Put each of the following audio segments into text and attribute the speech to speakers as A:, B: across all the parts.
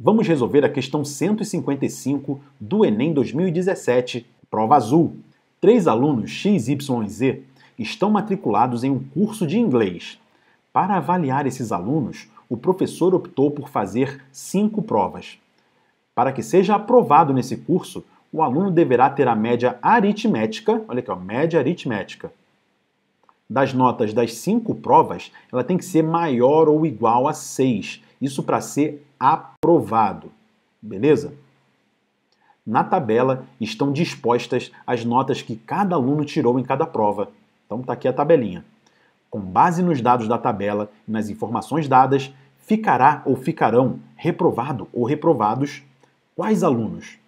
A: Vamos resolver a questão 155 do Enem 2017, prova azul. Três alunos X, Y e Z estão matriculados em um curso de inglês. Para avaliar esses alunos, o professor optou por fazer cinco provas. Para que seja aprovado nesse curso, o aluno deverá ter a média aritmética, olha aqui, ó, média aritmética, das notas das cinco provas, ela tem que ser maior ou igual a 6. Isso para ser aprovado. Beleza? Na tabela estão dispostas as notas que cada aluno tirou em cada prova. Então está aqui a tabelinha. Com base nos dados da tabela e nas informações dadas, ficará ou ficarão reprovado ou reprovados quais alunos?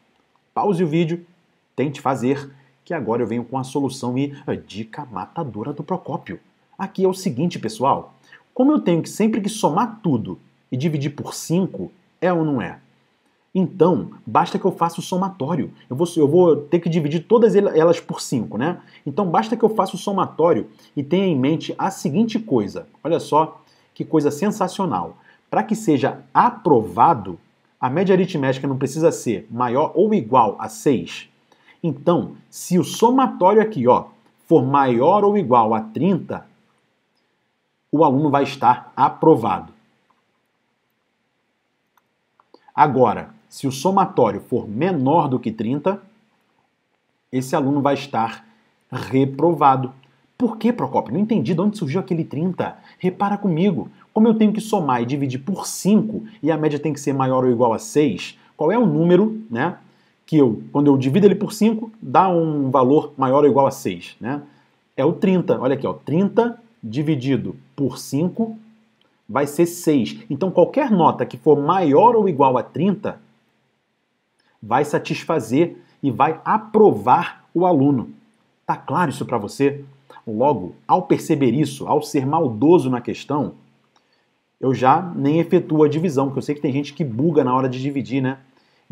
A: Pause o vídeo, tente fazer que agora eu venho com a solução e a eh, dica matadora do Procópio. Aqui é o seguinte, pessoal. Como eu tenho que sempre que somar tudo e dividir por 5, é ou não é? Então, basta que eu faça o somatório. Eu vou, eu vou ter que dividir todas elas por 5, né? Então, basta que eu faça o somatório e tenha em mente a seguinte coisa. Olha só que coisa sensacional. Para que seja aprovado, a média aritmética não precisa ser maior ou igual a 6 então, se o somatório aqui ó, for maior ou igual a 30, o aluno vai estar aprovado. Agora, se o somatório for menor do que 30, esse aluno vai estar reprovado. Por que, Procopio? Não entendi de onde surgiu aquele 30. Repara comigo. Como eu tenho que somar e dividir por 5 e a média tem que ser maior ou igual a 6, qual é o número né, que eu, quando eu divido ele por 5, dá um valor maior ou igual a 6, né? É o 30, olha aqui, ó, 30 dividido por 5 vai ser 6. Então qualquer nota que for maior ou igual a 30 vai satisfazer e vai aprovar o aluno. Tá claro isso para você? Logo, ao perceber isso, ao ser maldoso na questão, eu já nem efetuo a divisão, porque eu sei que tem gente que buga na hora de dividir, né?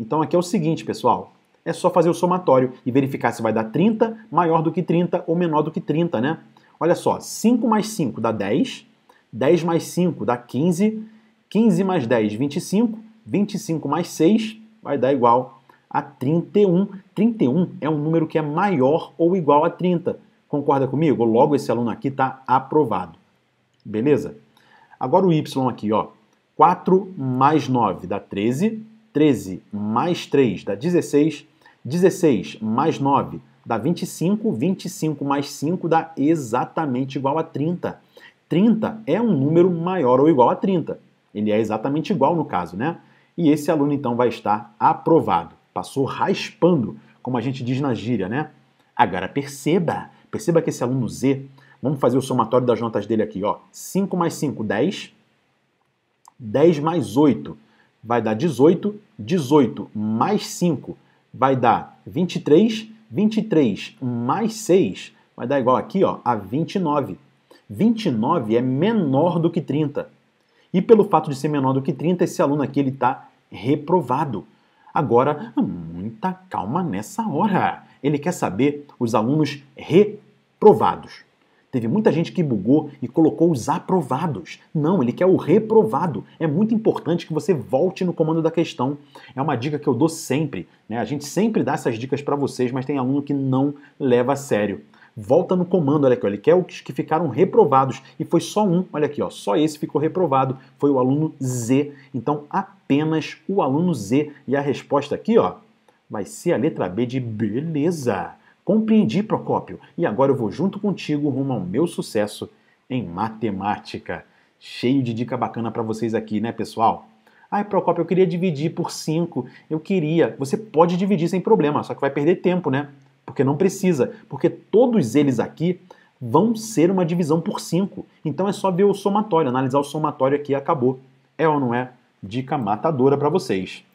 A: Então aqui é o seguinte, pessoal é só fazer o somatório e verificar se vai dar 30, maior do que 30 ou menor do que 30, né? Olha só, 5 mais 5 dá 10, 10 mais 5 dá 15, 15 mais 10, 25, 25 mais 6 vai dar igual a 31. 31 é um número que é maior ou igual a 30. Concorda comigo? Logo, esse aluno aqui está aprovado. Beleza? Agora o y aqui, ó. 4 mais 9 dá 13, 13 mais 3 dá 16, 16 mais 9 dá 25, 25 mais 5 dá exatamente igual a 30. 30 é um número maior ou igual a 30. Ele é exatamente igual no caso, né? E esse aluno então vai estar aprovado. Passou raspando, como a gente diz na gíria, né? Agora perceba, perceba que esse aluno Z, vamos fazer o somatório das notas dele aqui, ó. 5 mais 5, 10. 10 mais 8 vai dar 18. 18 mais 5 vai dar 23. 23 mais 6 vai dar igual aqui ó, a 29. 29 é menor do que 30. E pelo fato de ser menor do que 30, esse aluno aqui está reprovado. Agora, muita calma nessa hora. Ele quer saber os alunos reprovados. Teve muita gente que bugou e colocou os aprovados. Não, ele quer o reprovado. É muito importante que você volte no comando da questão. É uma dica que eu dou sempre. Né? A gente sempre dá essas dicas para vocês, mas tem aluno que não leva a sério. Volta no comando, olha aqui, ele quer os que ficaram reprovados e foi só um, olha aqui, ó, só esse ficou reprovado, foi o aluno Z. Então apenas o aluno Z e a resposta aqui, ó, vai ser a letra B de beleza. Compreendi, Procópio, e agora eu vou junto contigo rumo ao meu sucesso em matemática. Cheio de dica bacana para vocês aqui, né, pessoal? Ai, Procópio, eu queria dividir por 5. Eu queria. Você pode dividir sem problema, só que vai perder tempo, né? Porque não precisa, porque todos eles aqui vão ser uma divisão por 5. Então é só ver o somatório, analisar o somatório aqui e acabou. É ou não é? Dica matadora para vocês.